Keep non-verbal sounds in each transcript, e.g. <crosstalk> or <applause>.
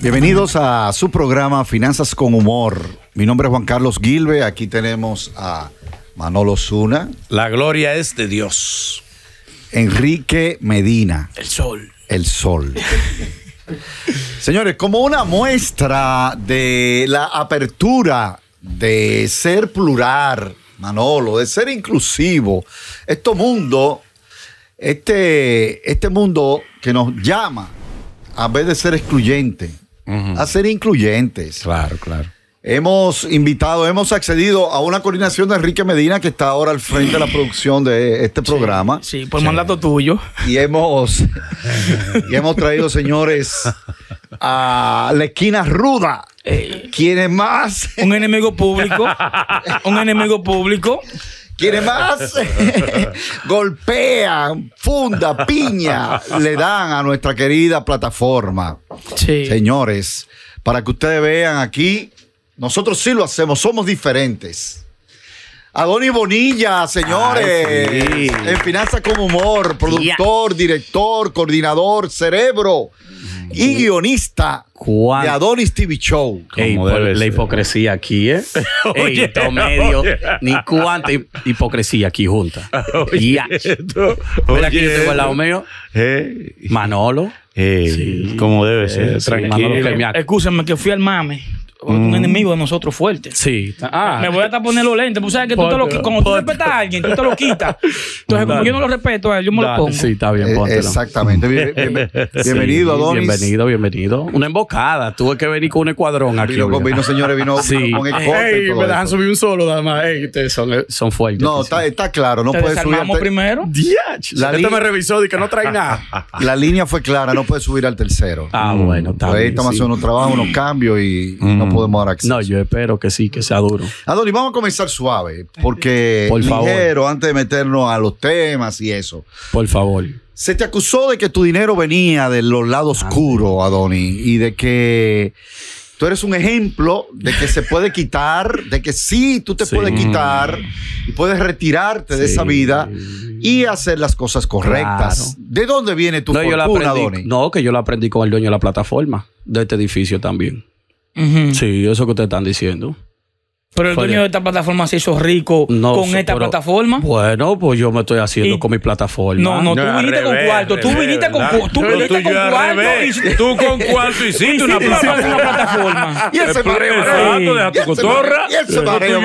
Bienvenidos a su programa Finanzas con Humor. Mi nombre es Juan Carlos Gilbe. Aquí tenemos a Manolo Zuna. La gloria es de Dios. Enrique Medina. El sol. El sol. Señores, como una muestra de la apertura de ser plural, Manolo, de ser inclusivo, este mundo este, este mundo que nos llama, a vez de ser excluyente, a ser incluyentes. Claro, claro. Hemos invitado, hemos accedido a una coordinación de Enrique Medina, que está ahora al frente de la producción de este programa. Sí, por pues mandato tuyo. Y hemos, <laughs> y hemos traído, señores, a la esquina ruda. Eh. ¿Quién es más? Un enemigo público. un enemigo público ¿Quiere más? <laughs> Golpean, funda, piña, le dan a nuestra querida plataforma. Señores, para que ustedes vean aquí, nosotros sí lo hacemos, somos diferentes. Adoni Bonilla, señores, en Finanzas con Humor, productor, director, coordinador, cerebro y guionista de Adonis TV Show. la hipocresía aquí, ¿eh? <laughs> medio, ni cuánta hipocresía aquí junta. <laughs> aquí tengo al lado mío. Manolo. como debe ser, eh, tranquilo. escúchame que fui al mame un mm. enemigo de nosotros fuerte. Sí. Ah. Me voy a poner los lentes. Pues sabes que tú como tú respetas a alguien, tú te lo quitas. Entonces, como yo no lo respeto a él, yo me lo pongo. Sí, está bien, eh, póntelo. Exactamente. <laughs> bienvenido, Bienvenido, bienvenido. Una embocada. Tuve que venir con un escuadrón aquí. Vino, con, vino señores, vino con el Ey, y me dejan subir un solo, nada más. Ey, ustedes son, eh, son fuertes. No, está, claro. No puedes subir. primero? Diach. La este me revisó y que no trae nada. <laughs> La línea fue clara. No puedes subir al tercero. Ah, bueno. Pues ahí estamos haciendo unos trabajos, unos cambios y no mm. No, yo espero que sí, que sea duro. Adoni, vamos a comenzar suave, porque <laughs> Por favor. ligero, antes de meternos a los temas y eso. Por favor. Se te acusó de que tu dinero venía de los lados ah, oscuros, Adoni, y de que tú eres un ejemplo de que se puede <laughs> quitar, de que sí, tú te puedes quitar puedes retirarte de esa vida y hacer las cosas correctas. ¿De dónde viene tu no, fortuna, yo No, que yo lo aprendí con el dueño de la plataforma de este edificio también. Sí, eso que te están diciendo. Pero el dueño de esta plataforma se hizo rico con esta plataforma. Bueno, pues yo me estoy haciendo con mi plataforma. No, no, tú viniste con cuarto. Tú viniste con, tú viniste con cuarto. tú con cuarto hiciste <laughs> una, plataforma. <laughs> Y ese mareo. de deja cotorra. Y ese mareo.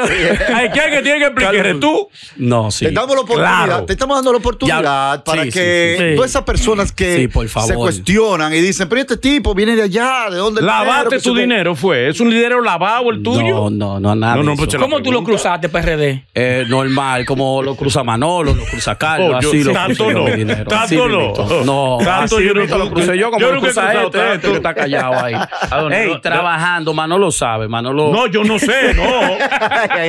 <laughs> Hay que tiene que explicar tú. No, sí. Te damos la oportunidad. Te estamos dando la oportunidad para que todas esas personas que se cuestionan y dicen, pero este tipo viene de allá, ¿de dónde? Lavaste tu dinero, fue. Es un dinero lavado el tuyo. No, No, no, nada. No, no, pues, ¿Cómo tú lo cruzaste, PRD? Eh, normal, como lo cruza Manolo, lo cruza Carlos, oh, así así sí, lo Tanto no, tanto no. No, tanto yo no lo crucé yo, como lo cruza este, este que está callado ahí. <laughs> Ey, trabajando, Manolo sabe, Manolo. No, yo no sé, no. <laughs>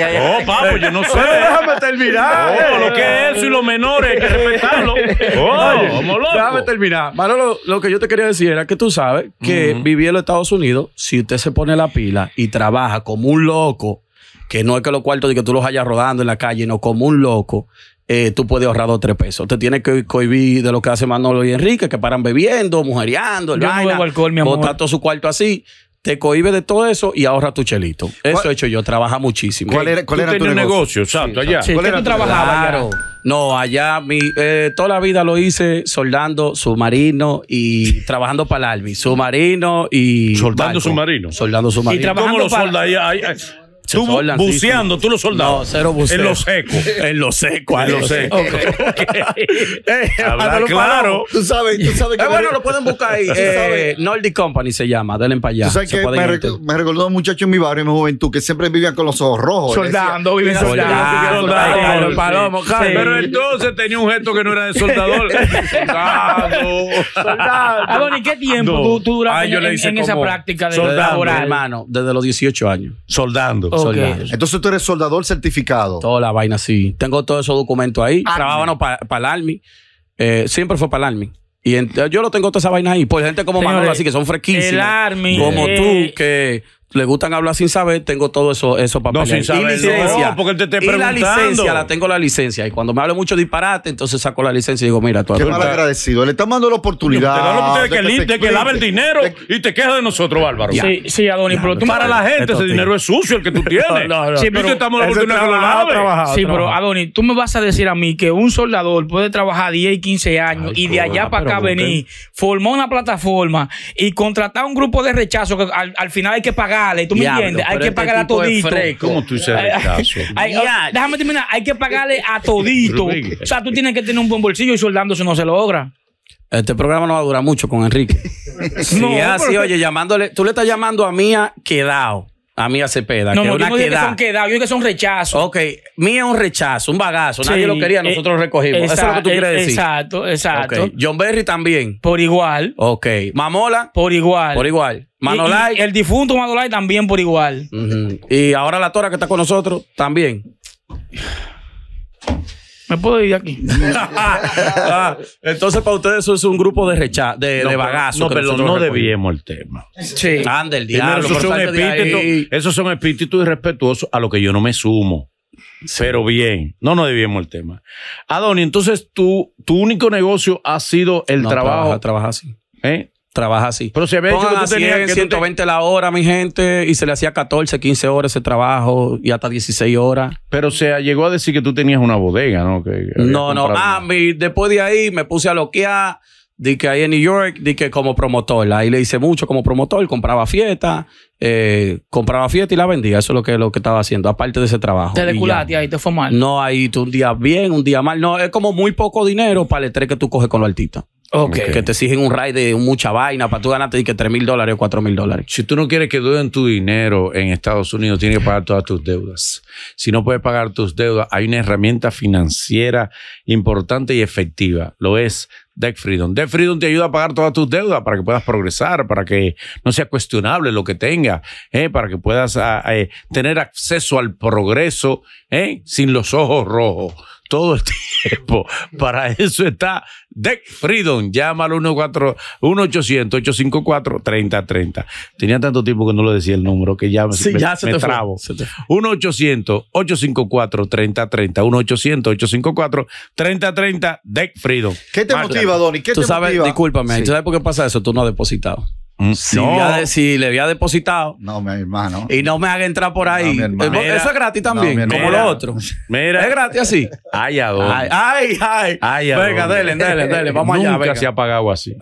No, papo, yo no sé. Déjame terminar. lo que es eso y los menores, hay que respetarlo. <laughs> Oh, déjame terminar. Manolo, lo que yo te quería decir era que tú sabes que viví en los Estados Unidos, si usted se pone la pila y trabaja como un loco, que no es que los cuartos de que tú los hayas rodando en la calle, no como un loco, eh, tú puedes ahorrar dos tres pesos. Te tienes que cohibir de lo que hace Manolo y Enrique, que paran bebiendo, mujereando, el todo su cuarto así. Te cohibes de todo eso y ahorra tu chelito. Eso he hecho yo, trabaja muchísimo. ¿Cuál era, tu negocio? Exacto, allá. ¿Cuál Claro. No, allá mi, eh, toda la vida lo hice soldando submarino y trabajando para el Army. Submarino y. Soldando submarino. Soldando submarino. ¿Y trabajando ¿Cómo lo tú buceando, tú los soldados. No, cero En lo seco. en lo seco. En los secos. claro. Tú sabes, tú sabes eh, que... bueno, lo pueden buscar ahí. <laughs> Eh, Nordic Company se llama, denle para Tú sabes me, recordó a recordó un muchacho en mi barrio, en mi juventud, que siempre vivía con los ojos rojos. Soldando, vivía soldando. soldando, Pero entonces tenía un gesto que no era de soldador. Soldando. <laughs> Soldado. Ah, ¿y qué tiempo tú, duraste ah, en, esa práctica de soldar, hermano, desde los 18 años. Soldando. Entonces tú eres soldador certificado. Toda la vaina, sí. Tengo todos esos documentos ahí. Ah, para el Army. Eh, siempre fue para el Army. Y yo lo tengo toda esa vaina ahí. Por pues gente como Manolo, así que son fresquísimos. El Army. Como eh, tú, que le gustan hablar sin saber, tengo todo eso, eso papeles. No, sin saber, y licencia, porque te preguntando. Y la licencia, la tengo la licencia. Y cuando me hablo mucho disparate, entonces saco la licencia y digo, mira, tú Qué mal agradecido. Le estamos dando la oportunidad. Te da la oportunidad de que, lava lave el dinero y te quejas de nosotros, Bárbaro. Sí, sí, Adonis, pero tú. Para la gente, ese dinero es sucio el que tú <laughs> tienes. sí, pero. estamos Sí, pero Adonis, tú me vas a decir a mí que un soldador puede trabajar 10, 15 años y de allá para acá venir, formar una plataforma y contratar un grupo de rechazo que al final hay que pagar ¿tú me entiendes? Hay que este pagarle a todito. ¿Cómo tú <laughs> caso? déjame terminar, hay que pagarle a todito. o sea, tú tienes que tener un buen bolsillo y soldándose si no se logra. Este programa no va a durar mucho con Enrique. sí, <laughs> no, así, oye, llamándole, tú le estás llamando a Mía quedado a Mía Cepeda. No, que no, una yo no que son yo digo que son rechazos. Ok, Mía es un rechazo, un bagazo. Nadie lo quería, eh, nosotros lo recogimos. Eso es lo que tú quieres eh, decir. Exacto, exacto. John Berry también. Por igual. Ok. Mamola. Por igual. Por igual. Manolay. el difunto Manolay también por igual. Y ahora la Tora que está con nosotros también. Me puedo ir aquí. <laughs> Ah, entonces, para ustedes eso es un grupo de recha de, bagazo. No, pero no debíamos el tema. Sí. Anda, el diablo. Esos son, un esos son irrespetuosos a lo que yo no me sumo. Pero bien, no no debíamos el tema. Adoni, entonces tu único negocio ha sido el trabajo. trabaja así. ¿Eh? trabaja así. Pero se había que tú tenías 120 la hora, mi gente, y se le hacía 14, 15 horas ese trabajo y hasta 16 horas. Pero se llegó a decir que tú tenías una bodega, ¿no? no, no. Mami, ah, después de ahí me puse a loquear. Di que ahí en New York, di que como promotor, ahí le hice mucho como promotor, compraba fiestas, eh, compraba fiesta y la vendía. Eso es lo que, lo que estaba haciendo, aparte de ese trabajo. Te deculaste ahí, te fue mal. No, ahí tú un día bien, un día mal. No, es como muy poco dinero para el estrés que tú coges con los artistas. Que te exigen un ride de mucha vaina para tú ganarte y que 3 mil dólares o 4 mil dólares. Si tú no quieres que duden tu dinero en Estados Unidos, tienes que pagar todas tus deudas. Si no puedes pagar tus deudas, hay una herramienta financiera importante y efectiva. Lo es Debt Freedom. Debt Freedom te ayuda a pagar todas tus deudas para que puedas progresar, para que no sea cuestionable lo que tengas, eh, para que puedas ah, eh, tener acceso al progreso eh, sin los ojos rojos todo el <laughs> tiempo. Para eso está Deck Freedom. Llámalo 1-800-854-3030. Tenía tanto tiempo que no le decía el número que ya, me, se me trabo. 1-800-854-3030. 1-800-854-3030. Deck Freedom. ¿Qué te motiva, Donny? ¿Qué te motiva? Discúlpame, ¿tú sabes por qué pasa eso? Tú no has depositado. Mm, si, no. le había depositado. No, mi hermano. Y no me haga entrar por ahí. Eso es gratis también, como los lo otro. Mira. Es gratis así. Ay, Ay, ay. ay. venga, dale, dele, dele, Vamos Nunca allá. Venga. se ha pagado así.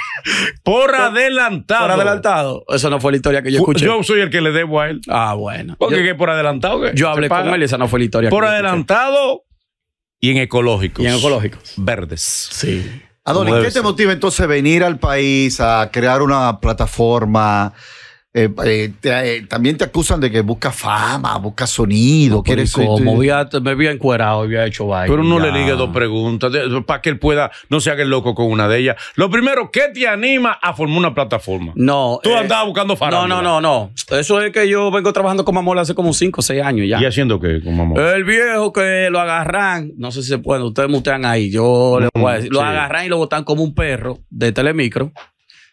<laughs> por adelantado. Por adelantado. Esa no fue la historia que yo escuché. Yo soy el que le debo a él. Ah, bueno. Porque ¿qué por adelantado. ¿qué? Yo hablé con él y esa no fue la historia. Por adelantado y en ecológicos. Y en ecológicos. Verdes. Sí. ¿y ¿qué te motiva entonces venir al país a crear una plataforma? Eh, eh, eh, también te acusan de que busca fama, busca sonido, quiere como había, me había encuerado, había hecho baile. Pero no le ligue dos preguntas para que él pueda, no se haga el loco con una de ellas. Lo primero, ¿qué te anima a formar una plataforma? No. Tú andabas buscando fama. No, no, no, no. Eso es que yo vengo trabajando con Mamola hace como 5 o 6 años ya. ¿Y haciendo qué con Mamola? El viejo que lo agarran, no sé si se puede, ustedes mutean ahí, yo voy a decir, lo mm, agarran y lo botan como un perro de telemicro.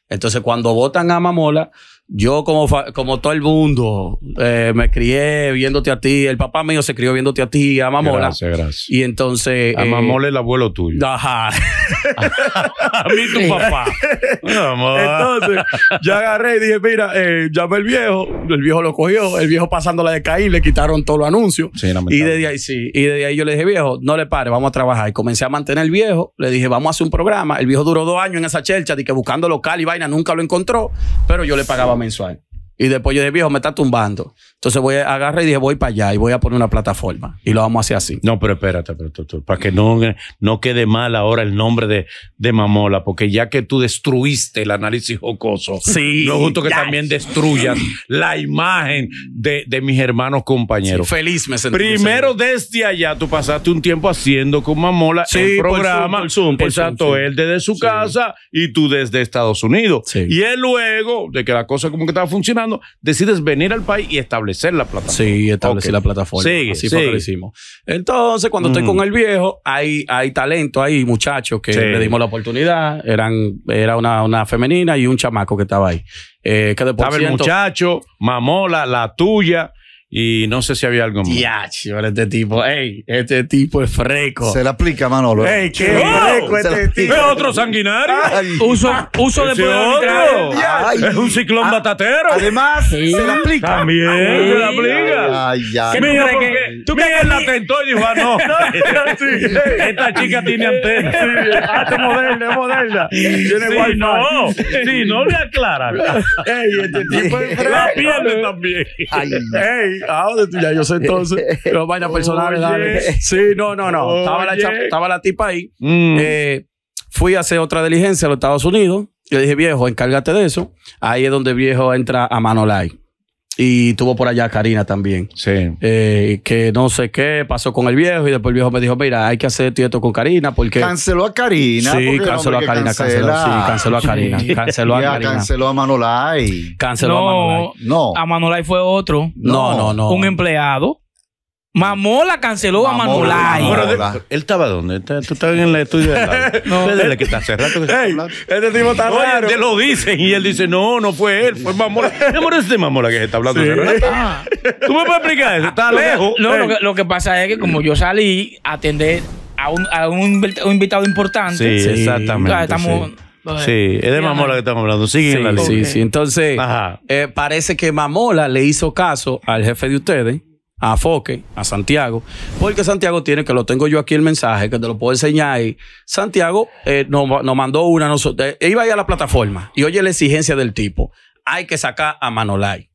Entonces cuando botan a Mamola yo como, como todo el mundo, eh, me crié viéndote a ti. El papá mío se crió viéndote a ti, a Mamola. Gracias, Y entonces... A eh, Mamola el abuelo tuyo. Ajá. <laughs> a mí tu papá. entonces, ya agarré y dije, mira, eh, al viejo. El viejo lo cogió. El viejo pasándola de y le quitaron todos los anuncios. y de ahí, sí. Y de ahí yo le dije, viejo, no le pare, vamos a trabajar. Y comencé a mantener al viejo. Le dije, vamos a hacer un programa. El viejo duró dos años en esa chelcha, de que buscando local y vaina, nunca lo encontró. Pero yo le pagaba mensual. Y después yo dije, viejo, me está tumbando. Entonces voy a agarrar y dije, voy para allá y voy a poner una plataforma. Y lo vamos a hacer así. No, pero espérate, pero, para que no, no quede mal ahora el nombre de, de Mamola, porque ya que tú destruiste el análisis jocoso, sí, no justo que también destruyas la imagen de, mis hermanos compañeros. feliz me sentí. Primero desde allá, tú pasaste un tiempo haciendo con Mamola el programa. Por Zoom, por exacto, él desde su casa y tú desde Estados Unidos. Y él luego de que la cosa como que estaba funcionando, decides venir al país y establecer la plataforma. Sí, establecer la plataforma. Así lo hicimos. Entonces, cuando estoy mm. con el viejo, hay, hay talento, hay muchachos que le dimos la oportunidad. Eran, era una, femenina y un chamaco que estaba ahí. Eh, que estaba el muchacho, mamola, la tuya. Y no sé si había algo más. Ya, este tipo, ey, este tipo es freco. Se le aplica, Manolo. Eh. Ey, qué freco oh, este tipo. Es otro sanguinario. Uso, ah, uso de poder eh, Es un ciclón ah, batatero. Además, se le aplica. También ay, se le aplica. Ay, ya. Mira, tú mira, que... la tentó y dijo, ah, no. <laughs> <laughs> esta chica tiene antena. Este es moderna, es moderna. Tiene sí, no. Sí, no le aclaran. ey, este tipo es freco. La pierde también. Ay, ey. Ah, ya yo sé entonces. los <laughs> personal, Sí, no, no, no. Estaba la, tipa ahí. Mm. Eh, fui a hacer otra diligencia a los Estados Unidos. Yo dije, viejo, encárgate de eso. Ahí es donde viejo entra a Manolai y tuvo por allá a Karina también. Sí. Eh, que no sé qué pasó con el viejo y después el viejo me dijo, mira, hay que hacer esto con Karina porque... Canceló a Karina. Sí, canceló a Karina, canceló, sí, canceló a <laughs> Karina. Canceló a Karina. Canceló a Manolay. Canceló no, a Manolai. No. A Manolai fue otro. No, no, no. Un empleado Mamola canceló a Manolay. Él estaba dónde? Tú estabas en el estudio de la... <laughs> no. Desde que está hace rato que Ey, Este tipo está Oye, Te lo dicen y él dice, no, no fue él, fue Mamola. ¿Qué <laughs> amor, es de Mamola que se está hablando. Sí. Ah. ¿Tú me puedes explicar eso? Está lejos. No, lo que, pasa es que como yo salí a atender a un, invitado importante. Sí, exactamente. estamos... Sí. es de Mamola que estamos hablando. Sigue sí, en la Sí, sí. Entonces, eh, parece que Mamola le hizo caso al jefe de ustedes a Foque, a Santiago, porque Santiago tiene, que lo tengo yo aquí el mensaje, que te lo puedo enseñar ahí. Santiago eh, nos, mandó una, eh, iba a ir a la plataforma y oye la exigencia del tipo, hay que sacar a Manolay.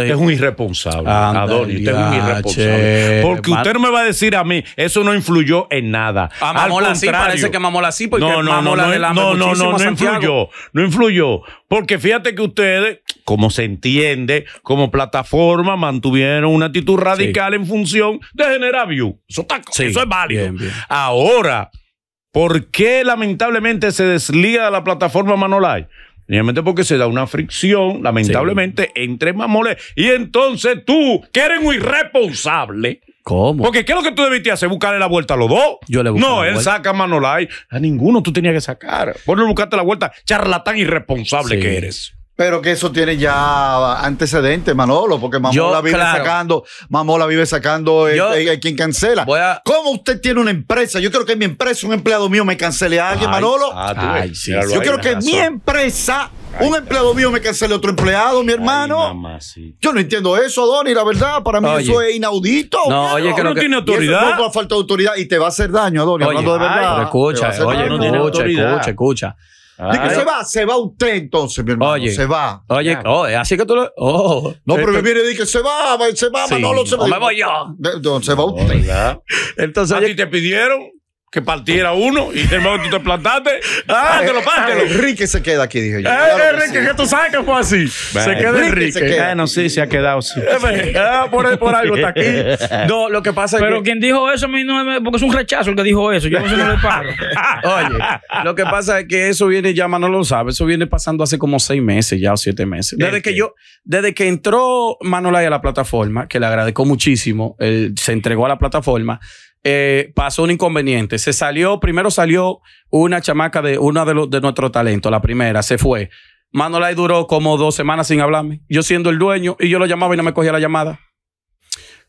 Usted es un irresponsable, Adonis. Usted es un irresponsable. Porque usted no me va a decir a mí, eso no influyó en nada. Ah, Mamola sí, parece que Mamola sí, porque no, no, no, no, no, no, no influyó. No influyó. Porque fíjate que ustedes, como se entiende, como plataforma, mantuvieron una actitud radical en función de generar view. Eso, está, eso es válido. Ahora, ¿por qué lamentablemente se desliga de la plataforma Manolay? porque se da una fricción, lamentablemente, entre mamoles Y entonces tú, que eres un irresponsable. ¿Cómo? Porque ¿qué es lo que tú debiste hacer? Buscarle la vuelta a los dos. Yo le busqué No, él saca a A ninguno tú tenías que sacar. Vos no buscaste la vuelta, charlatán irresponsable que eres. Pero que eso tiene ya antecedentes, Manolo, porque Mamola vive sacando, Mamola vive sacando hay quien cancela. como ¿Cómo usted tiene una empresa? Yo quiero que mi empresa, un empleado mío me cancele a alguien, Manolo. Ah, yo quiero que mi empresa, un empleado mío me cancele a otro empleado, mi hermano. Yo no entiendo eso, Donny, la verdad, para mí eso es inaudito. No, oye, que no, tiene autoridad. No, falta de autoridad y te va a hacer daño, Donny, hablando de verdad. escucha, oye, escucha, escucha, escucha dice que se va, se va usted entonces, mi hermano. Oye, se va. Oye, así que tú lo. Oh. No, pero me viene y que se va, se va, no lo se va. No me voy yo. se va usted. Entonces, ¿A ti te pidieron? que partiera uno y hermano tú te plantaste. <laughs> Ah, que lo Lo Enrique se queda aquí, dije yo. Eh, eh Enrique, que, tú sabes que fue así. Se queda Enrique. Se queda. Bueno, eh, sí, se ha quedado sí. Eh, pues, por, por, algo está aquí. <laughs> No, lo que pasa es Pero quien dijo eso, no a mí porque es un rechazo el que dijo eso. Yo no sé no le paro. <laughs> Oye, lo que pasa es que eso viene, ya Manolo lo sabe, eso viene pasando hace como seis meses ya o siete meses. Desde que yo, desde que entró Manolay a la plataforma, que le agradezco muchísimo, él se entregó a la plataforma eh, pasó un inconveniente. Se salió, primero salió una chamaca de una de, nuestros de nuestro talento, la primera, se fue. Manolay duró como dos semanas sin hablarme. Yo siendo el dueño y yo lo llamaba y no me cogía la llamada.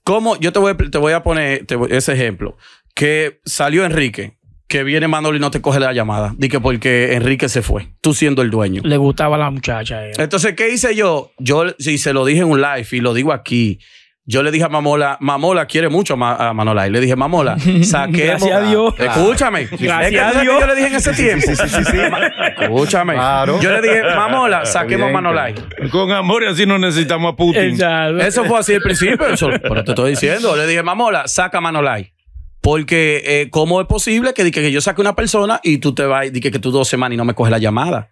¿Cómo? Yo te voy, te voy a poner ese ejemplo. Que salió Enrique, que viene Manolo y no te coge la llamada. Dije porque Enrique se fue, tú siendo el dueño. Le gustaba la muchacha. Entonces, ¿qué hice yo? Yo, si se lo dije en un live y lo digo aquí, yo le dije a Mamola, Mamola quiere mucho a, Manolay, le dije, Mamola, <laughs> saquemos. Gracias a Dios. Escúchame. Gracias que a Dios. Yo le dije en ese tiempo. Sí, sí, sí, Escúchame. Yo le dije, Mamola, saquemos a Manolay. Con amor, y así no necesitamos a Putin. Eso fue así al principio. Eso, pero te estoy diciendo. Le dije, Mamola, saca a Manolay. Porque, eh, ¿cómo es posible que, que yo saque una persona y tú te vas, que, que tú dos semanas y no me coges la llamada?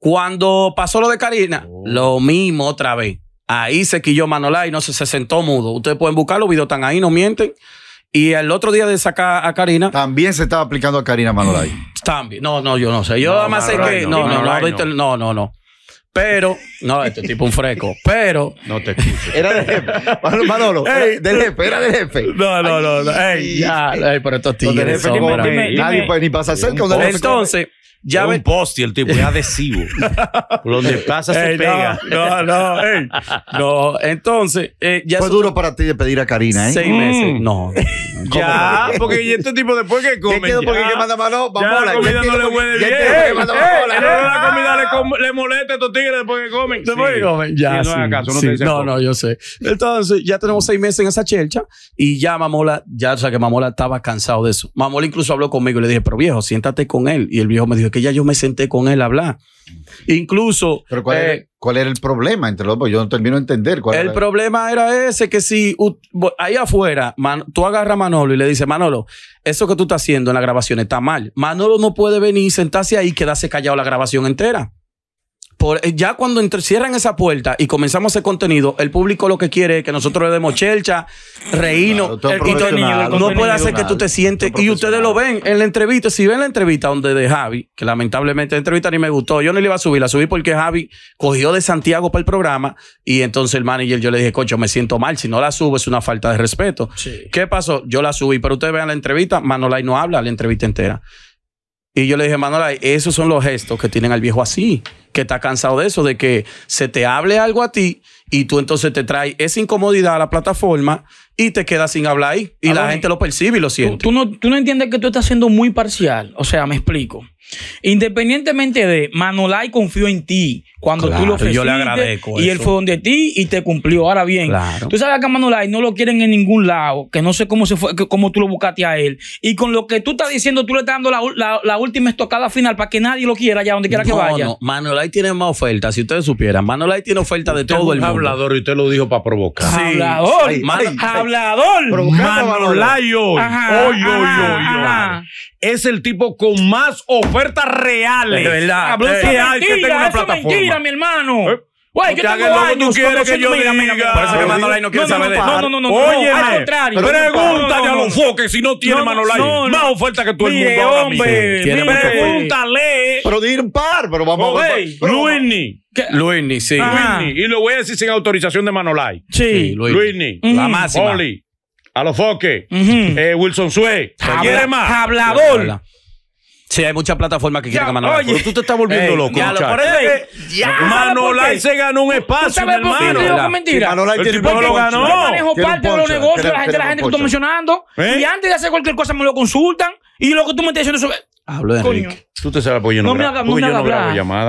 Cuando pasó lo de Karina, oh. lo mismo otra vez. Ahí se quilló Manolai, no se, se sentó mudo. Ustedes pueden buscar, los videos están ahí, no mienten. Y el otro día de sacar a Karina. También se estaba aplicando a Karina Manolay. También. No, no, yo no sé. Yo nada más sé que. No, no, no, no, no, no, no. Pero, no, este tipo un fresco. Pero. No te escucho. Era del jefe. Manolo, del jefe, era del jefe. No, no, no. no. Ey, ya, pero estos tigres. Nadie ni pasar cerca. Entonces, ya es un post y el tipo es adhesivo. <laughs> por donde pasa se pega. No, no, no, ey. no. Entonces, eh, ya. Fue duro para ti de pedir a Karina, ¿eh? Seis mm. meses. No. <laughs> Ya, porque este tipo después que come. ¿Qué porque manda mano? Vamos ya, ¿Eh? la comida no le huele bien. La comida le molesta a estos tigres después que comen. Después que comen. Ya. No, no, yo sé. Entonces, ya tenemos seis meses en esa chelcha y ya Mamola, ya, o sea que Mamola estaba cansado de eso. Mamola incluso habló conmigo y le dije, pero viejo, siéntate con él. Y el viejo me dijo, ya yo me senté con él a hablar. Incluso. Pero eh, ¿cuál, era, el problema entre los dos? Yo no termino de entender. Cuál el problema era ese: que si ahí afuera tú agarras a Manolo y le dices, Manolo, eso que tú estás haciendo en la grabación está mal. Manolo no puede venir, sentarse ahí y quedarse callado la grabación entera. Eh, ya cuando cierran esa puerta y comenzamos ese contenido, el público lo que quiere es que nosotros le demos chelcha, reino no puede hacer que tú te sientes. Y ustedes lo ven en la entrevista. Si ven la entrevista donde de Javi, que lamentablemente la entrevista ni me gustó, yo no le iba a subir, la subí porque Javi cogió de Santiago para el programa. Y entonces el manager yo le dije, cocho, me siento mal. Si no la subo, es una falta de respeto. ¿Qué pasó? Yo la subí, pero ustedes vean la entrevista. Manolay no habla la entrevista entera. Y yo le dije, Manola, esos son los gestos que tienen al viejo así, que está cansado de eso, de que se te hable algo a ti y tú entonces te traes esa incomodidad a la plataforma y te quedas sin hablar ahí. Y ah, la gente lo percibe y lo siente. Tú, no, entiendes que tú estás siendo muy parcial. O sea, me explico. Independientemente de Manolay confió en ti cuando tú lo ofreciste yo le agradezco y él fue donde ti y te cumplió. Ahora bien, tú sabes que a Manolay no lo quieren en ningún lado, que no sé cómo se fue, tú lo buscaste a él y con lo que tú estás diciendo tú le estás dando la, última estocada final para que nadie lo quiera ya donde quiera que vaya. No, Manolay tiene más ofertas, si ustedes supieran, Manolay tiene oferta de todo el mundo. hablador y usted lo dijo para provocar. Sí. Hablador hablador. Es el tipo con más ofertas reales. verdad. Eh, mentira, mi hermano. Eh, Güey, que tengo años que yo diga. Parece que Manolay no quiere saber de No, no, no, no. Oye, al contrario. Pregúntale a los foques si no tiene Manolay. Más oferta que todo el mundo hombre. Pregúntale. Pero di un par, pero vamos a ver. Luini. Luini, sí. Y lo voy a decir sin autorización de Manolay. Sí. Luini. La máxima. Oli. A los foques. Eh, Wilson Sue. ¿Quiere más? Hablador. Sí, hay muchas plataformas que quieren a Manolai. Oye, tú te estás volviendo loco. Ya, lo parece. Ya, Manolai se ganó un espacio. ¿Tú sabes por qué digo que mentira? Manolai tiene un lo ganó. Yo manejo parte de los negocios de la gente que tú estás mencionando. ¿Eh? Y antes de hacer cualquier cosa me lo consultan. Y lo que tú me estás diciendo es... Hablo de Tú te sabes, pues yo no, me hagas no haga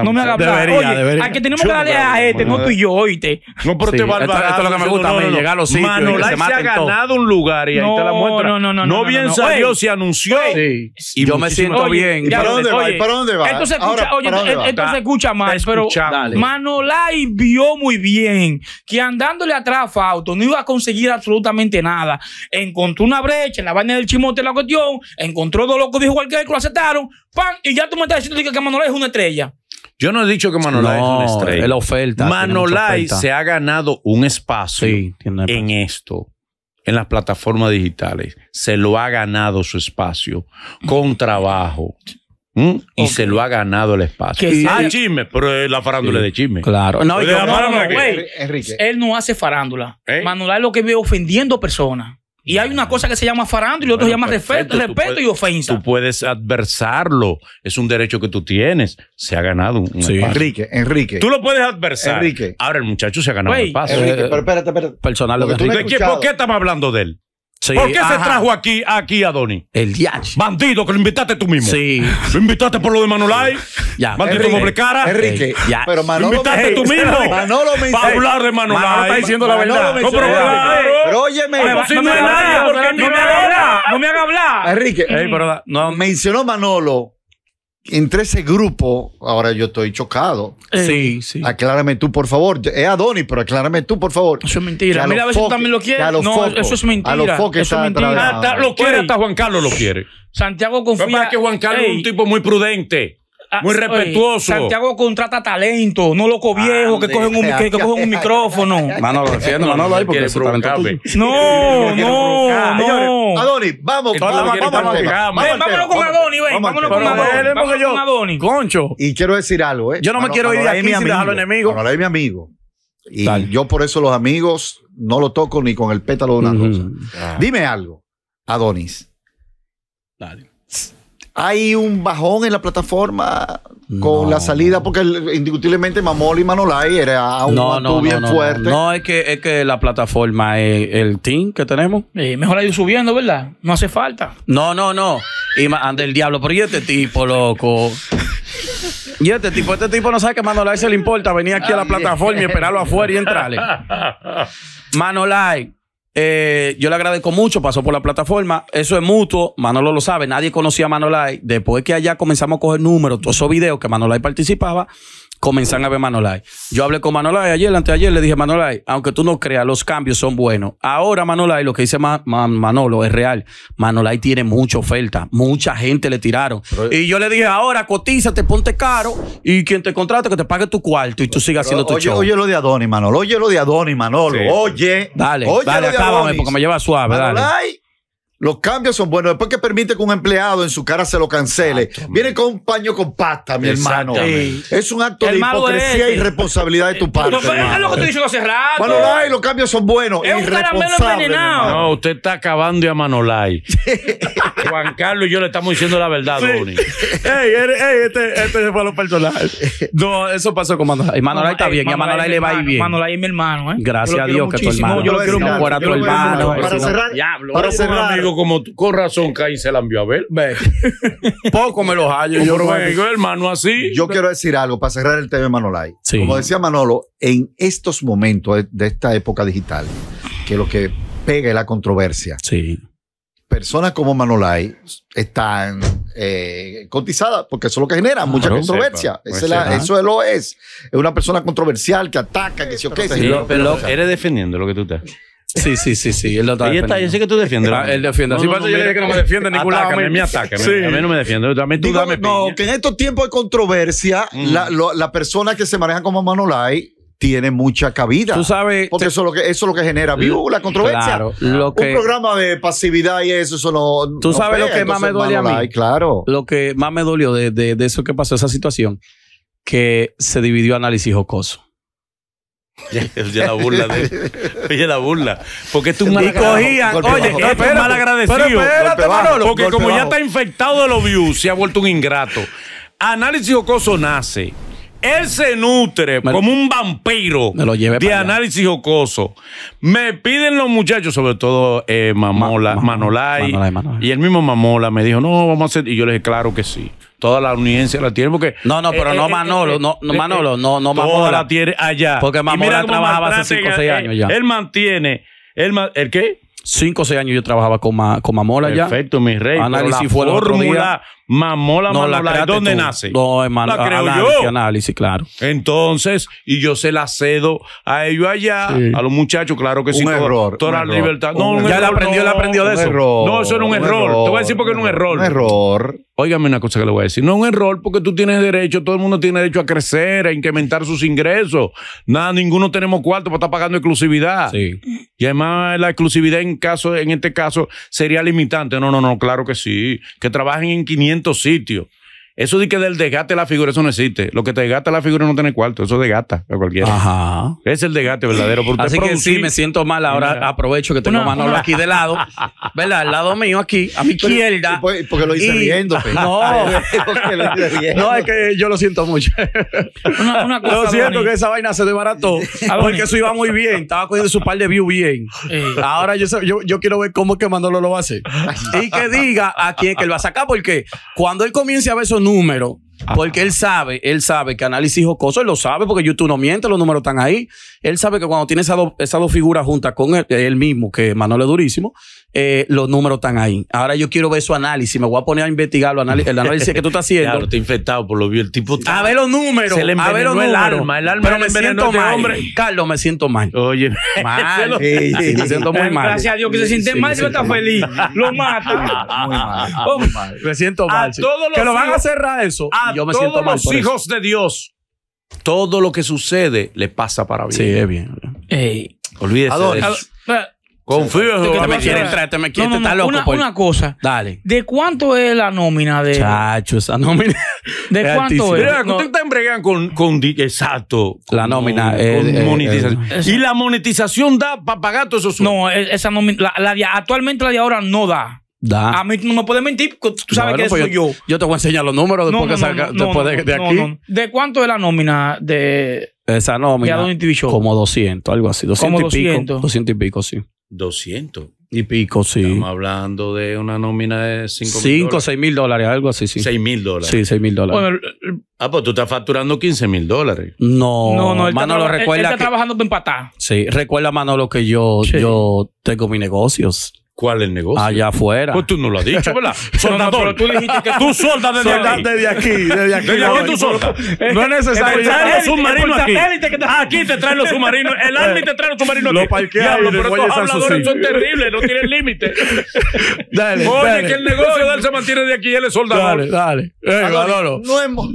no me hagas hablar. Oye, debería. A que tenemos que darle a este, no tú y yo, oíste. No, pero te va esto, esto es lo que me gusta, llegar a los sitios. Manolay se, ha ganado un lugar y ahí te la muestra. No, no, no. No bien salió, se anunció. Y yo me siento bien. ¿Para dónde va? ¿Para dónde va? Esto se escucha, oye, esto se escucha mal, pero Manolay vio muy bien que andándole atrás a Fausto no iba a conseguir absolutamente nada. Encontró una brecha en la vaina del chimote la cuestión, encontró dos locos, dijo cualquier cosa, y ya tú me estás diciendo que Manolay es una estrella. Yo no he dicho que Manolay es una estrella. Es oferta. Manolay se ha ganado un espacio en esto, en las plataformas digitales. Se lo ha ganado su espacio con trabajo. Y se lo ha ganado el espacio. ah, chisme, pero la farándula de chisme. Claro. No, Él no hace farándula. ¿Eh? Manolay lo que ve ofendiendo personas. Y hay una cosa que se llama farando y otra se llama respeto, y ofensa. Tú puedes adversarlo. Es un derecho que tú tienes. Se ha ganado un, sí. Enrique, Enrique. Tú lo puedes adversar. Enrique. Ahora el muchacho se ha ganado un el paso. Enrique, pero espérate, espérate. Personal lo que tú ¿Por qué estamos hablando de él? ¿Por qué se trajo aquí, aquí a Donny? El diache. Bandido, que lo invitaste tú mismo. Sí. Lo invitaste por lo de Manolai. <laughs> Ya. Bandido doble cara. Enrique. Ya. Pero Manolo. Lo invitaste tú mismo. <laughs> Manolo me Para hablar de Manolay. Manolo está diciendo la verdad. No, pero Pero óyeme. Pero no, porque no me haga hablar. No me haga hablar. Enrique. pero, no. Mencionó Manolo entre ese grupo, ahora yo estoy chocado. Eh, sí, sí. Aclárame tú, por favor. Es Adoni, pero aclárame tú, por favor. Eso es mentira. A Mira, a veces también lo quiere. No, eso es mentira. A los foques eso es mentira. Ah, lo quiere, hasta Juan Carlos lo quiere. Santiago confía. Pero es que Juan Carlos es un tipo muy prudente. Ah, Muy respetuoso. Santiago contrata talento, no loco viejo que cogen un, que, que cogen un <laughs> micrófono. Manolo, defiendo, Manolo ahí porque No, no, no. Adonis, vamos, vamos, vamos. Vámonos con Adonis, ven. Vámonos con Adonis. Vámonos con Adonis. Concho. Y quiero decir algo, ¿eh? Yo no me quiero ir de aquí sin dejar a los enemigos. Ahora es mi amigo. Y yo por eso los amigos no lo toco ni con el pétalo de una rosa. Ah. Dime algo, Adonis. Dale hay un bajón en la plataforma con la salida, porque indiscutiblemente Mamoli y Manolay era un no, bien fuerte. No, es que, es que la plataforma es el team que tenemos. mejor ir subiendo, ¿verdad? No hace falta. No, no, no. Y anda el diablo, pero y este tipo, loco. Y este tipo, este tipo no sabe que Manolay se le importa venir aquí a la plataforma y esperarlo afuera y entrarle. <laughs> Manolay, eh, yo le agradezco mucho, pasó por la plataforma. Eso es mutuo. Manolo lo sabe, nadie conocía a Manolay. Después que allá comenzamos a coger números, todos esos videos que Manolay participaba, Comenzan a ver Manolay. Yo hablé con Manolay ayer, ayer le dije, Manolay, aunque tú no creas, los cambios son buenos. Ahora Manolay, lo que dice Manolo es real. Manolay tiene mucha oferta, mucha gente le tiraron. y yo le dije, ahora cotízate, ponte caro y quien te contrata que te pague tu cuarto y tú sigas haciendo tu oye, show. Oye lo de Adonis, Manolo, oye lo de Adonis, Manolo, oye. Dale, oye dale, acá, porque me lleva suave, Manolay. Los cambios son buenos. Después que permite que un empleado en su cara se lo cancele. Viene con un paño con pasta, mi hermano. Es un acto de hipocresía y este. responsabilidad de tu parte. No, es lo que tú dices hace rato. Manolay, los cambios son buenos. Es un caramelo envenenado. No, usted está acabando a Manolay. <laughs> Juan Carlos y yo le estamos diciendo la verdad, Donny. <laughs> Ey, ey, este, este se fue los personajes. No, eso pasó con Manolay. Manolay está bien, y a Manolay le va a ir bien. Manolay es mi hermano, ¿eh? Gracias a Dios que tu hermano. Yo lo quiero mucho tu hermano. Para cerrar, para cerrar como tú. Con razón, Caín se la envió a ver. <laughs> Poco me los hallo. yo hermano, así. Yo quiero decir algo para cerrar el tema de Manolay. Como decía Manolo, en estos momentos de esta época digital, que lo que pega es la controversia. Sí. Personas como Manolay están eh, cotizadas porque eso es lo que genera mucha pues controversia. Pues eso es eso lo es. Es una persona controversial que ataca, que se sí, eres defendiendo lo que tú estás. Sí, sí, sí, sí. Él lo está Ahí está, yo sé que tú defiendes. Ah, él defiende. Así pasa, yo diría que no me defiende ninguna ningún A me ataca. Sí. A mí no me defiende. A mí tú No, que en estos tiempos de controversia, mm. la, la persona que se maneja como Manolay tiene mucha cabida. Tú sabes. Porque eso, es lo que, eso lo que genera view, la controversia. Claro. Un programa de pasividad y eso, eso no. Tú sabes lo que más me dolió a mí. Claro. Lo que más me dolió de, de, de eso que pasó, esa situación, que se dividió análisis jocoso. <laughs> Ya, la burla de la burla. Porque tú me cogías Oye, es mal agradecido. porque como ya está infectado de los views, se ha vuelto un ingrato. Análisis jocoso nace. Él se nutre como un vampiro de análisis jocoso. Me piden los muchachos, sobre todo eh, Mamola, Manolay, Manolay, y el mismo Mamola me dijo, no, vamos a hacer. Y yo le dije, claro que sí toda la audiencia la tiene porque no no pero eh, no eh, Manolo eh, no, Manolo no no toda la tiene allá porque mamola trabajaba hace 5 o 6 años ya él mantiene él, el qué 5 o 6 años yo trabajaba con, Mamola ya. Perfecto, mi rey. Análisis la fue fórmula Mamola, no, Mamola. La ¿Dónde nace? No, hermano. La análisis, yo. análisis, claro. Entonces, y yo se la cedo a ellos allá, a los muchachos, claro que un sí. Error, toda, la libertad. No, ya error, aprendió, no, aprendió de eso. Error, no, eso era un, error. Te voy a decir porque era un error. Un error. Óigame una cosa que le voy a decir. No es un error porque tú tienes derecho, todo el mundo tiene derecho a crecer, a incrementar sus ingresos. Nada, ninguno tenemos cuarto para estar pagando exclusividad. Sí. Y además la exclusividad en caso, en este caso, sería limitante. No, no, no, claro que sí. Que trabajen en 500 sitios. Eso de que del desgaste la figura, eso no existe. Lo que te desgasta la figura no tiene cuarto, eso desgasta a cualquiera. Ajá. Es el desgaste verdadero. Así que sí, me siento mal ahora. Aprovecho que tengo Manolo aquí de lado, ¿verdad? Al lado mío aquí, a mi izquierda. Porque, lo hice y... riendo. No. <laughs> no, es que yo lo siento mucho. Una, cosa lo siento que esa vaina se desbarató. <laughs> Porque eso iba muy bien. Estaba cogiendo su par de view bien. Ahora yo, yo, yo, quiero ver cómo es que Manolo lo va a hacer. Y que diga a quién que él va a sacar. Porque cuando él comience a ver esos número, porque él sabe, él sabe que análisis jocoso, él lo sabe porque YouTube no miente, los números están ahí. Él sabe que cuando tiene esas esa dos figuras juntas con él, él mismo, que Manuel es durísimo, eh, los números están ahí. Ahora yo quiero ver su análisis. Me voy a poner a investigar análisis, el análisis que tú estás haciendo. claro, he infectado por lo vio el tipo. Está... A ver los números. Se a ver los números. el alma. Pero me siento este mal. Hombre. Carlos, me siento mal. Oye, <laughs> mal. me siento muy mal. Gracias a Dios que se siente mal y está feliz. Lo <laughs> mata. muy mal. Me siento mal. Pero que lo van a cerrar eso. A yo me siento mal los hijos de Dios. Todo lo que sucede le pasa para bien. Sí, es bien. Ey. Olvídese. de eso. Confío. Te me quieres entrar, te me quieres... no, no, loco. Una, una, cosa. Dale. ¿De cuánto es la nómina de. Chacho, esa nómina. <laughs> ¿De cuánto es? Mira, que con, con, Exacto. la nómina. Con, eh, eh, eh, y la monetización da para pagar todos esos. No, e, esa nómina. La, actualmente la de ahora no da. Da. A mí no me puedes mentir, tú sabes que pues soy yo, yo, te voy a enseñar los números después, que salga, después de, de aquí. ¿De cuánto es la nómina de. Esa nómina. Como 200, algo así. 200. y pico. 200 y pico, sí. 200. Y pico, sí. Estamos hablando de una nómina de 5 mil 5 o 6 mil dólares, algo así, sí. 6 mil dólares. Sí, 6 mil dólares. ah, pues tú estás facturando 15 mil dólares. No, no, no Manolo, está, recuerda. Él, él está trabajando para empatar. Sí, recuerda, Manolo, que yo, yo tengo mis negocios. ¿Cuál es el negocio? Allá afuera. Pues tú no lo has dicho, ¿verdad? <laughs> Soldador. Pero tú dijiste que tú <laughs> soldas desde aquí. desde aquí. Desde aquí. Desde aquí tú soldas. No es este necesario. Te este traen los submarinos aquí. Aquí te traen los submarinos. El <laughs> Army te trae los submarinos aquí. Lo parquea Diablo, pero estos habladores son terribles. No tienen límite. Dale, Oye, que el negocio de él se mantiene de aquí. Él es soldador. Dale, dale. No hemos,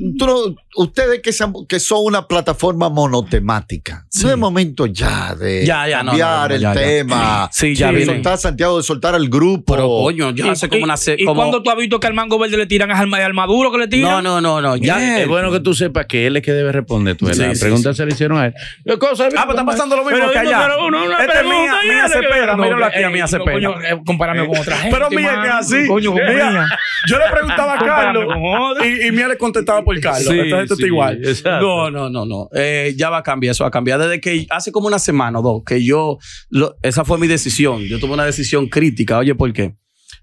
ustedes que, son una plataforma monotemática. No es momento ya de cambiar el tema. Sí, ya viene. Santiago de soltar al grupo. Pero coño, no hace como una ¿Y cuando cuándo tú has visto que al mango verde le tiran al, al maduro que le tiran? No, no, no, no. Ya. Es bueno que tú sepas que él es que debe responder. Tú, la pregunta se le hicieron a él. ah, pero pues está pasando lo mismo que allá. este Míralo a mía se eh, Compararme con otra <laughs> gente. Pero mía que así. Coño, Yo le preguntaba a Carlos y, y mía le contestaba por Carlos. Esta gente está igual. No, no, no, no. Eh, ya va a cambiar, eso va a cambiar. Desde que hace como una semana o dos que yo, esa fue mi decisión. Yo tuve una decisión crítica crítica. Oye, ¿por qué?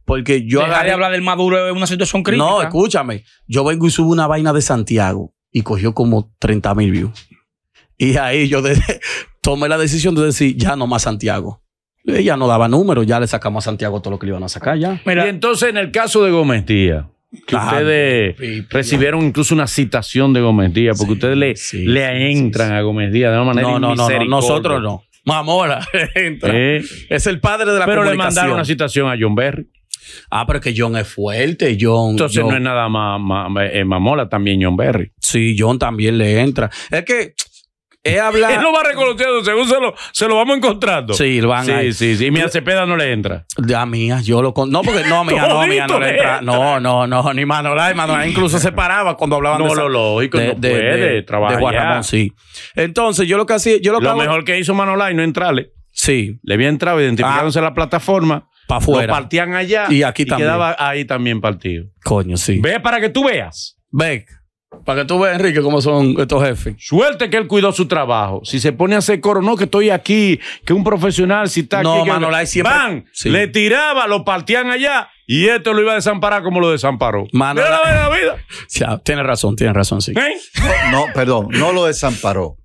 Porque yo. Dejar de del Maduro es una situación crítica. No, escúchame. Yo vengo y subo una vaina de Santiago y cogió como 30 mil views. Y ahí yo <laughs> tomé la decisión de decir, ya no más Santiago. Ella no daba números, ya le sacamos a Santiago todo lo que le iban a sacar ya. y entonces en el caso de Gómez Díaz, que ustedes recibieron incluso una citación de Gómez Díaz, porque ustedes le, le entran a Gómez Díaz de una manera No, no, no, nosotros no. Mamola, <laughs> entra. Es el padre de la Pero le mandaron una citación a John Berry. Ah, pero que John es fuerte, John. Entonces no es nada más eh, mamola también John Berry. Sí, John también le entra. Es que él <laughs> habla. lo va reconociendo, según se lo, se lo vamos encontrando. Sí, lo van Sí, ahí. sí, sí. sí. Y mi Cepeda no le entra. Ya, mía, yo lo. No, porque no, mía, no, no le entra. No, no, no, ni Manolay. Manolay incluso se paraba cuando hablaban de. No, lo lógico, de, no puede de, trabajar. De Juan sí. Entonces, yo lo que hacía. lo, mejor que hizo Manolay, no entrarle. Sí. Le había entrado, identificándose en ah. la plataforma. Para afuera. Lo partían allá. Y aquí quedaba ahí también partido. Coño, sí. Ve para que tú veas. Ve para que tú veas, Enrique, cómo son estos jefes. Suerte que él cuidó su trabajo. Si se pone a hacer coro, no, que estoy aquí, que un profesional, si está no, aquí. No, Manolay siempre. Van, le tiraba, lo partían allá y esto lo iba a desamparar como lo desamparó. Mano, la vida. <laughs> Tiene razón, tiene razón, sí. ¿Eh? No, perdón, no lo desamparó.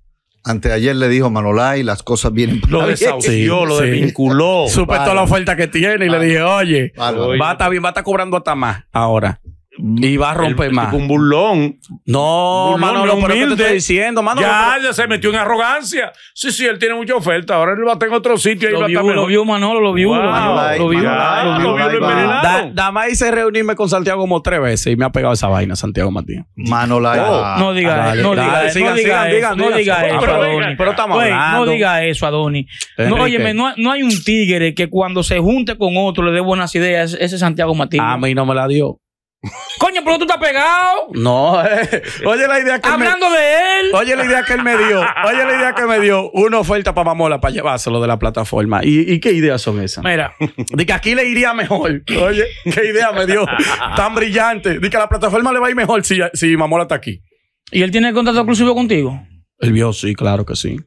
Anteayer le dijo Manolay, las cosas vienen para Lo desahució, lo desvinculó. Supe toda la oferta que tiene y le dije, oye, va a estar bien, va a estar cobrando hasta más ahora. Y va a romper el, más. Un burlón. No, burlón, mano, no, pero te diciendo, Ya, ya se metió en arrogancia. Sí, sí, él tiene mucha oferta. Ahora él va a tener otro sitio. Lo, vio, lo vio Manolo, lo vio. Wow. Manolo, lo vio. lo vio, nada más hice reunirme con Santiago como tres veces y me ha pegado esa vaina, Santiago Matías Manolo, oh. ah, no diga ah, eso. No diga eso. Eh, no diga eso. No diga eso, Adoni. Pero estamos hablando. No diga eso, Adoni. No, óyeme, no hay un tigre que cuando se junte con otro le dé buenas ideas. Ese Santiago Matías A mí no me la dio. Coño, pero tú estás pegado. No, eh, oye la idea que Hablando él me, de él. Oye la idea que él me dio. Oye la idea que me dio. Una oferta para Mamola para llevárselo de la plataforma. ¿Y, qué ideas son esas? Mira. De que aquí le iría mejor. Oye, qué idea me dio. Tan brillante. De que la plataforma le va a ir mejor si, si Mamola está aquí. ¿Y él tiene el contrato exclusivo contigo? El viejo sí, claro que sí.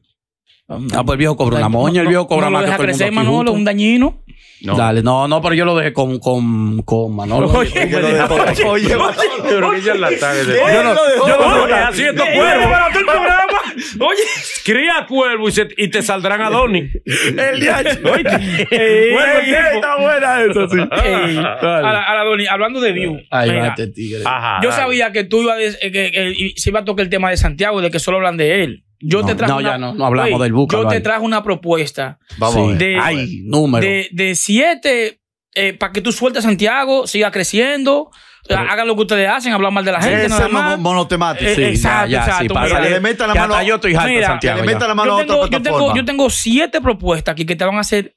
Ah, ah pues el viejo cobra una moña, el viejo cobra no, no más lo deja crecer, Manolo, un dañino. No. Dale, no, no, pero yo lo dejé con, con, con Manolo. Oye, oye, oye, oye, oye, pero que charlatán. Yo no, yo no, haciendo cuervo. Oye, cría cuervo y, se, y te saldrán a Donny. El día Bueno, está buena eso, sí. A la Donny, hablando de View. Ahí va este tigre. Yo sabía que tú ibas, eh, que, se iba a tocar el tema de Santiago y de que solo hablan de él. Yo no, te trajo No, una, ya no, no hablamos del buque. Yo te trajo una propuesta. Vamos. De, Ay, número. De, de siete, eh, para que tú sueltes Santiago, siga creciendo. hagan lo que ustedes hacen, hablan mal de la gente. Ese no monotemático. Eh, sí, exacto, ya, exacto. le meta la mano. Hasta yo estoy harto, mira, Santiago. Le meta la mano yo tengo, yo tengo, yo tengo siete propuestas aquí que te van a hacer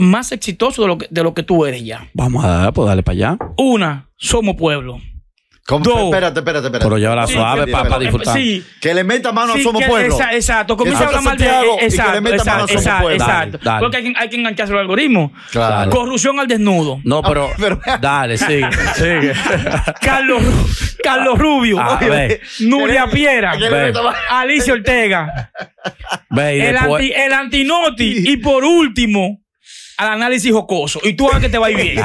más exitoso de lo que, de lo que tú eres ya. Vamos a dar, pues dale para allá. Una, somos pueblo. Pero suave para, disfrutar. Que le meta mano a su Pueblo. exacto. Comienza a hablar mal de Exacto. exacto, hay que, hay que engancharse al algoritmo. Corrupción al desnudo. No, ah, pero. dale, sigue. <laughs> Carlos, Rubio. Ah, Nuria Piera. Alicia Ortega. el, el Antinoti. Y por último al análisis jocoso y tú vas a ver que te va a ir bien. <laughs>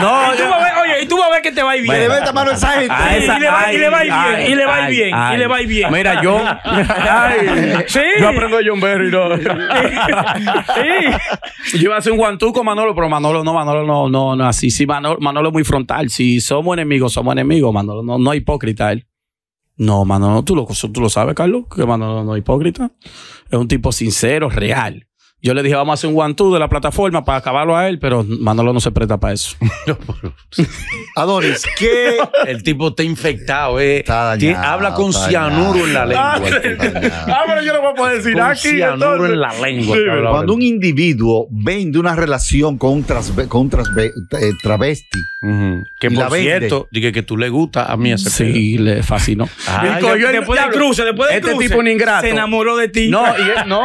No, y tú vas a ver, oye, y tú a ver que te va a ir bien. mano y, le va, y, le va, a ir bien, y le va a ir bien, y le va bien. Mira, yo. Yo aprendo a John Berry, no. sí. Yo iba a hacer un guantuco, con Manolo, pero Manolo no, Manolo no, no, no, así. Sí, Manolo, es muy frontal. Si somos enemigos, somos enemigos, Manolo. No, no hipócrita él. No, Manolo, tú lo, tú lo sabes, Carlos, que Manolo no es hipócrita. Es un tipo sincero, real. Yo le dije, vamos a hacer un one-two de la plataforma para acabarlo a él, pero Manolo no se presta para eso. <laughs> Adonis, que <laughs> El tipo está infectado, eh. Está Habla con cianuro en la lengua. Este ah, pero yo no voy a poder decir aquí. Cianuro en la lengua. cuando un individuo vende una relación con un, con un eh, travesti, que que por cierto, dije que tú le gusta a mí ese Sí, le fascinó. <laughs> Y después del cruce, después del este tipo un ingrato. Se enamoró de ti. No, y, no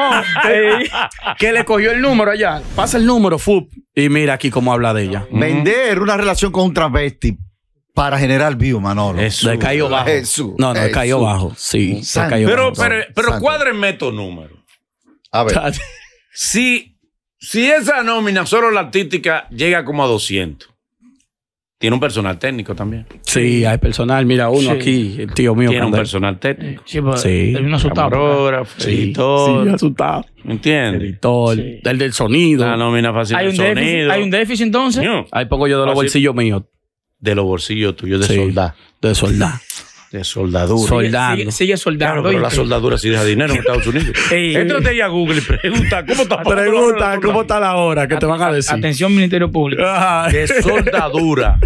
que le cogió el número allá. Pasa el número, FUP. Y mira aquí cómo habla de ella. Vender una relación con un travesti para generar view, Manolo. Eso. Le cayó bajo. No, no, cayó bajo. Sí, se cayó pero, bajo. Pero, pero cuádrenme estos A ver. si esa nómina solo la artística llega como a 200 tiene un personal técnico también. Sí, hay personal. Mira, uno aquí, el tío mío. Tiene un personal técnico. Sí, pues, sí. un asustado. Camarógrafo, sí. editor. Sí, ¿Me ¿Entiendes? Editor. El del sonido. La nómina fácil ¿Hay un Déficit, ¿Hay un déficit entonces? Ahí pongo yo de los bolsillos míos. De los bolsillos tuyos de soldado. De soldado. <laughs> de soldadura. Sigue, soldando. Claro, pero la soldadura sí deja dinero en Estados Unidos. Ey, <laughs> Entrate ahí a Google y pregunta cómo está, <laughs> pregunta, ¿cómo está la hora que te van a decir. Atención, Ministerio Público. De soldadura.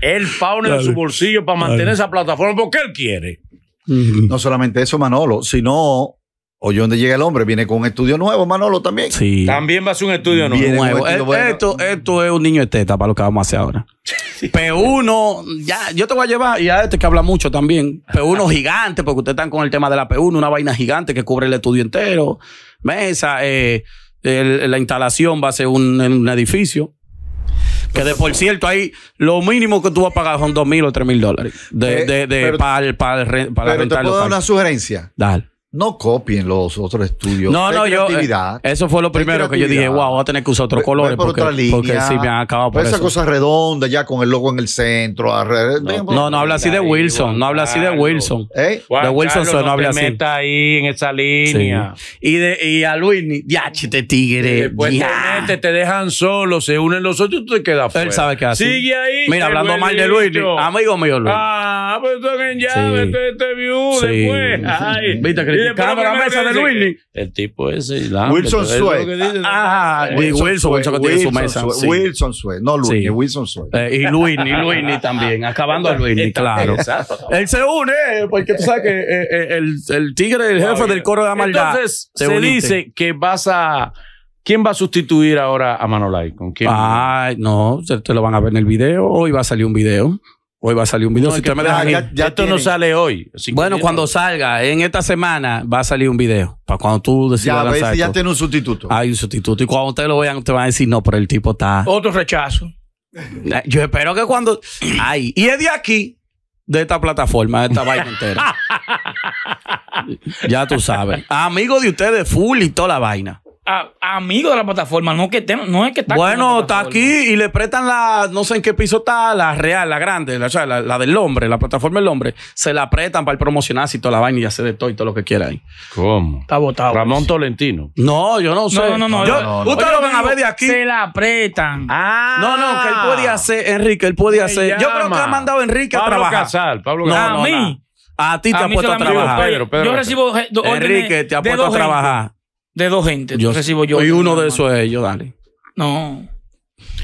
él pone en su bolsillo para mantener esa plataforma porque él quiere. No solamente eso, Manolo, sino Oye, ¿dónde llega el hombre? Viene con un estudio nuevo, Manolo, también. Sí. También va a ser un estudio nuevo. esto, es un niño esteta para lo que vamos a hacer ahora. <laughs> P1, ya, yo te voy a llevar, y a este que habla mucho también. P1 <laughs> gigante, porque ustedes están con el tema de la P1, una vaina gigante que cubre el estudio entero. Mesa, eh, la instalación va a ser un, edificio. Que de por cierto, ahí lo mínimo que tú vas a pagar son dos mil o tres mil dólares. De, para pa, pa, puedo dar una sugerencia. Dale no copien los otros estudios. No, no, yo. Eh, eso fue lo primero que yo dije, wow, voy a tener que usar otros colores. porque, otra me han acabado por Esa cosa redonda, ya con el logo en el centro. No, no, habla así de Wilson. no habla así de Wilson. ¿Eh? de Wilson solo. no, habla así. Meta ahí en esa línea. Y, de, y a Luis, ya, chiste tigre. ya. Te, dejan solo, se unen los otros y tú te quedas fuera. Él sabe qué hace. Sigue ahí. Mira, hablando mal de Luis, amigo mío, Luis. Ah, pues llave, ya, te vio, después. Viste, la mesa de Luis. El tipo ese. Wilson Sue. Ah, ah, ah, Wilson, Wilson, tiene su mesa. Wilson Suez no Luis, Wilson Suez eh, y Luis, ni también. Acabando a Luis, claro. Él se une, eh, porque tú sabes que eh, el tigre, el jefe del coro de la Entonces, se dice que vas a. ¿Quién va a sustituir ahora a Manolai? ¿Con quién? Ay, no, ustedes lo van a ver en el video. Hoy va a salir un video Hoy va a salir un video. ya, esto no sale hoy. Bueno, cuando salga, en esta semana va a salir un video. Para cuando tú decidas. Ya, ya tiene un sustituto. Hay un sustituto. Y cuando ustedes lo vean, te van a decir, no, pero el tipo está. Otro rechazo. Eh, yo espero que cuando. Ay, y es de aquí, de esta plataforma, de esta vaina <laughs> entera. ya tú sabes. Amigo de ustedes, full y toda la vaina amigo de la plataforma, no que no es que está Bueno, está aquí y le prestan la, no sé en qué piso está, la real, la grande, la, la, del hombre, la plataforma del hombre, se la prestan para el promocionar y toda la vaina y hacer de todo y todo lo que quiera ahí. ¿Cómo? Está votado. Ramón Tolentino. No, yo no sé. No, no, no. Ustedes lo van a ver de aquí. Se la apretan. Ah. No, no, que él puede ah. hacer, Enrique, él puede hacer. Yo creo que ha mandado a Enrique a trabajar. Pablo No, a mí. A ti te ha puesto a trabajar. yo recibo Enrique te ha puesto a trabajar de dos gentes Yo recibo yo. Y uno de esos es ellos dale. No.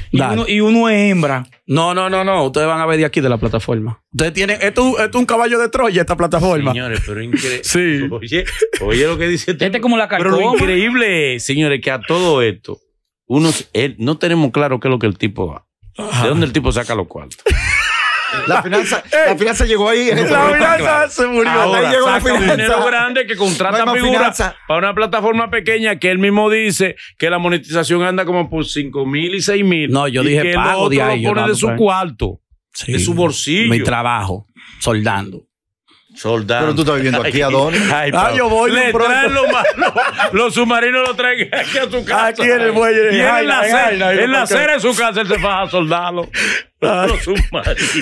Y uno, y uno, es hembra. No, no, no, no. Ustedes van a ver de aquí de la plataforma. Ustedes tienen. Esto, es un caballo de Troya, esta plataforma. Señores, pero increíble. <laughs> sí. Oye, oye lo que dice. Este, es como la Pero lo increíble, señores, que a todo esto, unos, no tenemos claro qué es lo que el tipo. ¿De dónde el tipo saca los cuartos? <laughs> <laughs> La finanza, llegó ahí. La finanza se murió. ahí llegó la finanza. Un dinero grande que contrata figuras para una plataforma pequeña que él mismo dice que la monetización anda como por 5 mil y 6 mil. No, yo dije pago de ahí. de su cuarto, de su bolsillo. Mi trabajo, soldando. Soldado. Pero tú estás viviendo aquí, Adonis. ah, yo voy. Le traen los, submarinos lo traen aquí a su casa. Aquí en el muelle. Y en, la, cena en la cena de su casa él se a soldarlo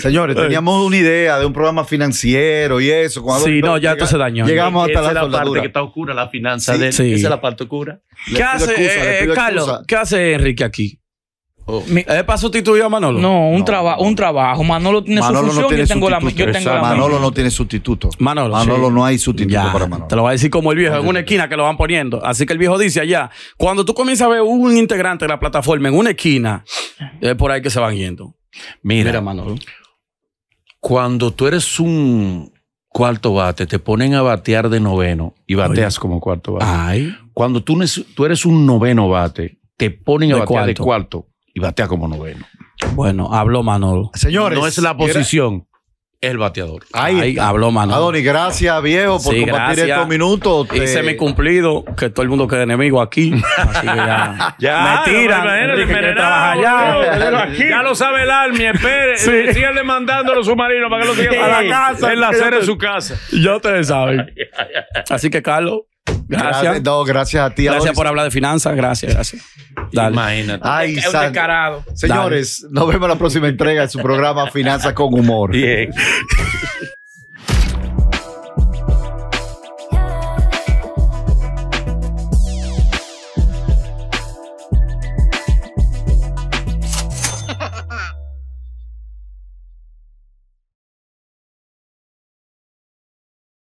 Señores, teníamos una idea de un programa financiero y eso. sí, no, ya esto se dañó. Llegamos hasta esa es la parte que está oscura, la finanza sí, Esa es la parte oscura. ¿Qué hace, eh, Carlos, ¿qué hace Enrique aquí? Oh. ¿Es para sustituir a Manolo? No, un, un trabajo. Manolo tiene no tiene yo, tengo la, yo Manolo no tiene sustituto. Manolo. Manolo no hay sustituto para Manolo. Te lo va a decir como el viejo, en una esquina que lo van poniendo. Así que el viejo dice allá, cuando tú comienzas a ver un integrante de la plataforma en una esquina, es por ahí que se van yendo. Mira, Manolo. Cuando tú eres un cuarto bate, te ponen a batear de noveno y bateas como cuarto bate. Cuando tú, eres un noveno bate, te ponen a batear de cuarto y batea como noveno. Bueno, habló Manolo. Señores. No es la posición. Es el bateador. Ahí, habló Manolo. Adonis, gracias, viejo, por compartir estos minutos. Te... Hice mi cumplido, que todo el mundo quede enemigo aquí. Así que ya. <laughs> ya me tiran. Ya, lo sabe el Army, espere. Sí. demandando a los submarinos para que lo sigan sí. a la casa. En la sede de su casa. Ya ustedes saben. Así que, Carlos. Gracias. gracias. a ti. Gracias por hablar de finanzas. Gracias, gracias. <laughs> Imagínate. es un descarado. Señores, nos vemos en la próxima entrega de su programa Finanzas con Humor. Bien.